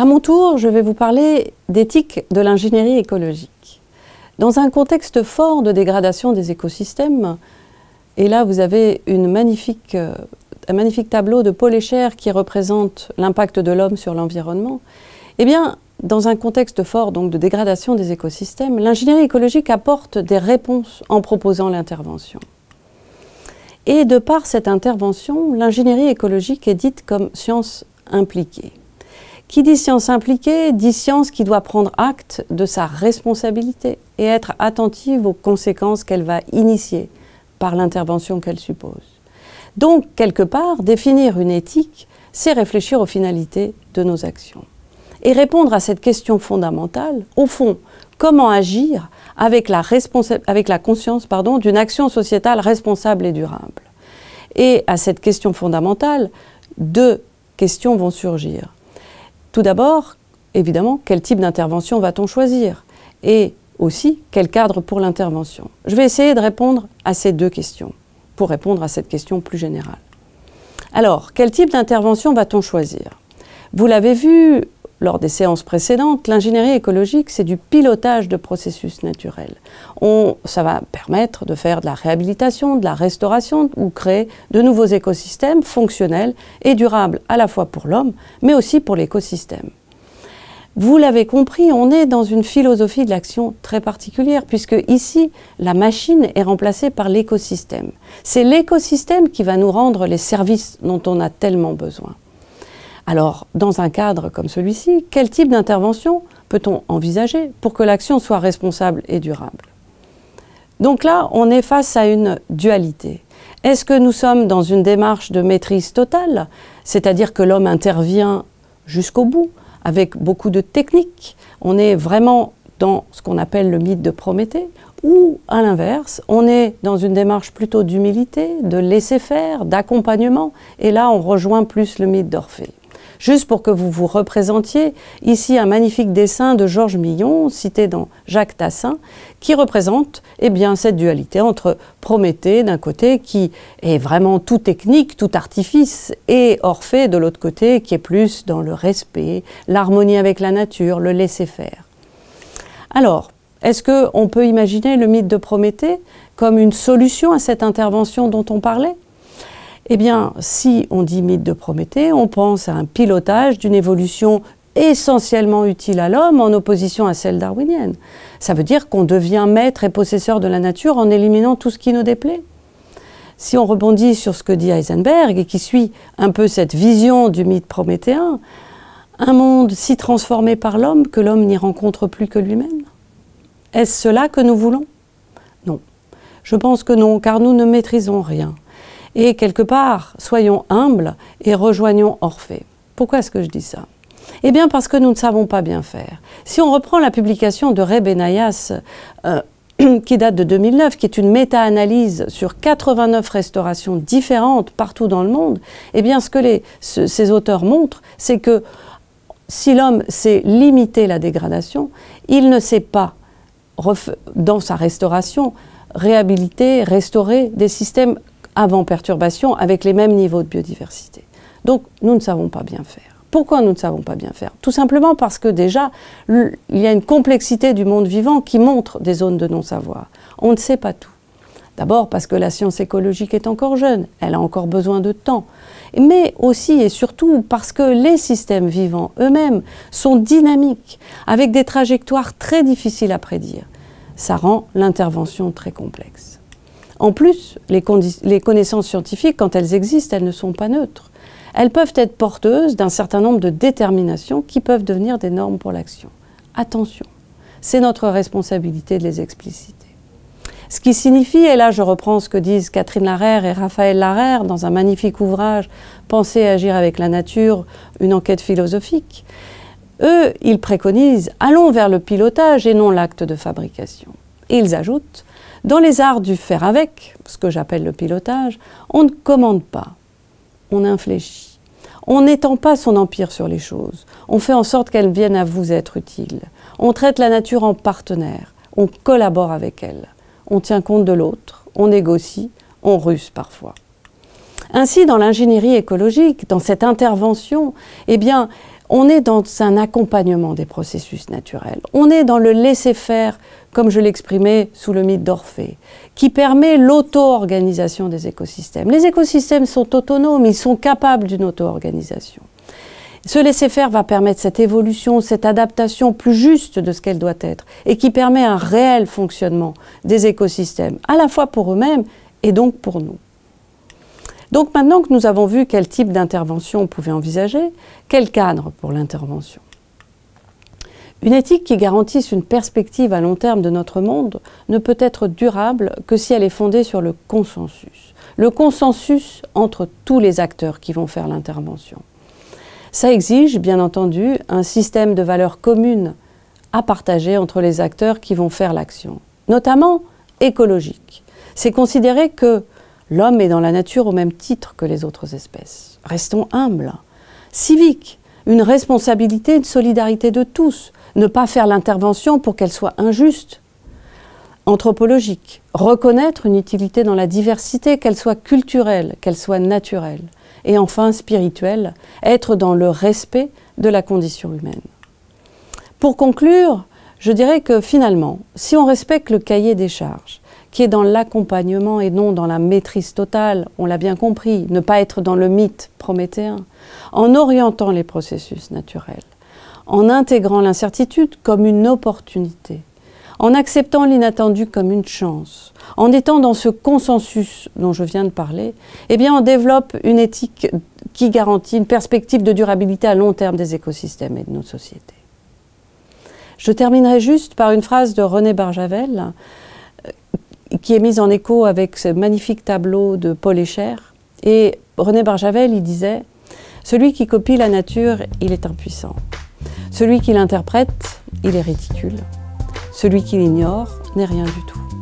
À mon tour, je vais vous parler d'éthique de l'ingénierie écologique. Dans un contexte fort de dégradation des écosystèmes, et là vous avez une magnifique, euh, un magnifique tableau de Paul Écher qui représente l'impact de l'homme sur l'environnement, eh bien, dans un contexte fort donc, de dégradation des écosystèmes, l'ingénierie écologique apporte des réponses en proposant l'intervention. Et de par cette intervention, l'ingénierie écologique est dite comme science impliquée. Qui dit science impliquée dit science qui doit prendre acte de sa responsabilité et être attentive aux conséquences qu'elle va initier par l'intervention qu'elle suppose. Donc, quelque part, définir une éthique, c'est réfléchir aux finalités de nos actions. Et répondre à cette question fondamentale, au fond, comment agir avec la, conscience d'une action sociétale responsable et durable. Et à cette question fondamentale, deux questions vont surgir. Tout d'abord, évidemment, quel type d'intervention va-t-on choisir Et aussi, quel cadre pour l'intervention Je vais essayer de répondre à ces deux questions, pour répondre à cette question plus générale. Alors, quel type d'intervention va-t-on choisir Vous l'avez vu, lors des séances précédentes, l'ingénierie écologique, c'est du pilotage de processus naturels. ça va permettre de faire de la réhabilitation, de la restauration ou créer de nouveaux écosystèmes fonctionnels et durables à la fois pour l'homme, mais aussi pour l'écosystème. Vous l'avez compris, on est dans une philosophie de l'action très particulière, puisque ici, la machine est remplacée par l'écosystème. C'est l'écosystème qui va nous rendre les services dont on a tellement besoin. Alors, dans un cadre comme celui-ci, quel type d'intervention peut-on envisager pour que l'action soit responsable et durable Donc là, on est face à une dualité. Est-ce que nous sommes dans une démarche de maîtrise totale, c'est-à-dire que l'homme intervient jusqu'au bout, avec beaucoup de techniques On est vraiment dans ce qu'on appelle le mythe de Prométhée, ou à l'inverse, on est dans une démarche plutôt d'humilité, de laisser faire, d'accompagnement, et là on rejoint plus le mythe d'Orphée juste pour que vous vous représentiez ici un magnifique dessin de Georges Millon, cité dans Jacques Tassin, qui représente eh bien, cette dualité entre Prométhée d'un côté, qui est vraiment tout technique, tout artifice, et Orphée de l'autre côté, qui est plus dans le respect, l'harmonie avec la nature, le laisser-faire. Alors, est-ce qu'on peut imaginer le mythe de Prométhée comme une solution à cette intervention dont on parlait eh bien, si on dit mythe de Prométhée, on pense à un pilotage d'une évolution essentiellement utile à l'homme en opposition à celle darwinienne. Ça veut dire qu'on devient maître et possesseur de la nature en éliminant tout ce qui nous déplaît. Si on rebondit sur ce que dit Heisenberg et qui suit un peu cette vision du mythe prométhéen, un monde si transformé par l'homme que l'homme n'y rencontre plus que lui-même Est-ce cela que nous voulons Non. Je pense que non, car nous ne maîtrisons rien. Et quelque part, soyons humbles et rejoignons Orphée. Pourquoi est-ce que je dis ça Eh bien parce que nous ne savons pas bien faire. Si on reprend la publication de Ray euh, qui date de 2009, qui est une méta-analyse sur 89 restaurations différentes partout dans le monde, eh bien ce que ces auteurs montrent, c'est que si l'homme sait limiter la dégradation, il ne sait pas, dans sa restauration, réhabiliter, restaurer des systèmes avant perturbation avec les mêmes niveaux de biodiversité. Donc nous ne savons pas bien faire. Pourquoi nous ne savons pas bien faire Tout simplement parce que déjà, il y a une complexité du monde vivant qui montre des zones de non-savoir. On ne sait pas tout. D'abord parce que la science écologique est encore jeune, elle a encore besoin de temps, mais aussi et surtout parce que les systèmes vivants eux-mêmes sont dynamiques, avec des trajectoires très difficiles à prédire. Ça rend l'intervention très complexe. En plus, les, connaissances scientifiques, quand elles existent, elles ne sont pas neutres. Elles peuvent être porteuses d'un certain nombre de déterminations qui peuvent devenir des normes pour l'action. Attention, c'est notre responsabilité de les expliciter. Ce qui signifie, et là je reprends ce que disent Catherine Larère et Raphaël Larère dans un magnifique ouvrage Penser agir avec la nature, une enquête philosophique, eux, ils préconisent allons vers le pilotage et non l'acte de fabrication. Et ils ajoutent dans les arts du faire avec, ce que j'appelle le pilotage, on ne commande pas, on infléchit. On n'étend pas son empire sur les choses. On fait en sorte qu'elles viennent à vous être utiles. On traite la nature en partenaire. On collabore avec elle. On tient compte de l'autre. On négocie. On russe parfois. Ainsi, dans l'ingénierie écologique, dans cette intervention, eh bien, on est dans un accompagnement des processus naturels. On est dans le laisser-faire comme je l'exprimais sous le mythe d'Orphée, qui permet l'auto-organisation des écosystèmes. Les écosystèmes sont autonomes, ils sont capables d'une auto-organisation. Se laisser-faire va permettre cette évolution, cette adaptation plus juste de ce qu'elle doit être, et qui permet un réel fonctionnement des écosystèmes, à la fois pour eux-mêmes et donc pour nous. Donc maintenant que nous avons vu quel type d'intervention on pouvait envisager, quel cadre pour l'intervention une éthique qui garantisse une perspective à long terme de notre monde ne peut être durable que si elle est fondée sur le consensus. Le consensus entre tous les acteurs qui vont faire l'intervention. Ça exige, bien entendu, un système de valeurs communes à partager entre les acteurs qui vont faire l'action, notamment écologique. C'est considérer que l'homme est dans la nature au même titre que les autres espèces. Restons humbles. civiques, une responsabilité, une solidarité de tous, ne pas faire l'intervention pour qu'elle soit injuste, anthropologique, reconnaître une utilité dans la diversité, qu'elle soit culturelle, qu'elle soit naturelle, et enfin spirituelle, être dans le respect de la condition humaine. Pour conclure, je dirais que finalement, si on respecte le cahier des charges, qui est dans l'accompagnement et non dans la maîtrise totale, on l'a bien compris, ne pas être dans le mythe prométhéen, en orientant les processus naturels, en intégrant l'incertitude comme une opportunité, en acceptant l'inattendu comme une chance, en étant dans ce consensus dont je viens de parler, eh bien on développe une éthique qui garantit une perspective de durabilité à long terme des écosystèmes et de nos sociétés. Je terminerai juste par une phrase de René Barjavel euh, qui est mise en écho avec ce magnifique tableau de Paul Écher Et René Barjavel, il disait Celui qui copie la nature, il est impuissant. Celui qui l'interprète, il est ridicule. Celui qui l'ignore n'est rien du tout.